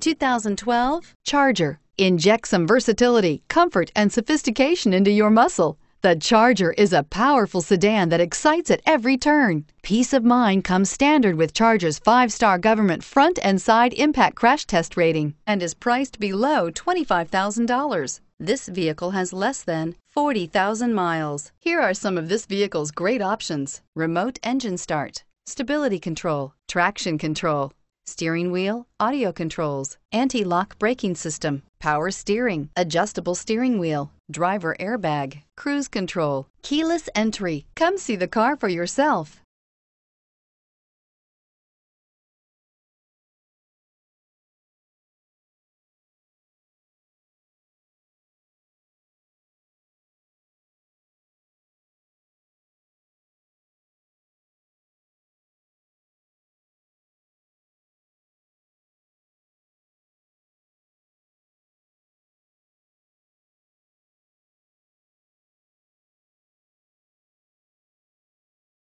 2012 Charger. Inject some versatility, comfort, and sophistication into your muscle. The Charger is a powerful sedan that excites at every turn. Peace of mind comes standard with Charger's five-star government front and side impact crash test rating and is priced below $25,000. This vehicle has less than 40,000 miles. Here are some of this vehicle's great options. Remote engine start, stability control, traction control, steering wheel, audio controls, anti-lock braking system, power steering, adjustable steering wheel, driver airbag, cruise control, keyless entry. Come see the car for yourself.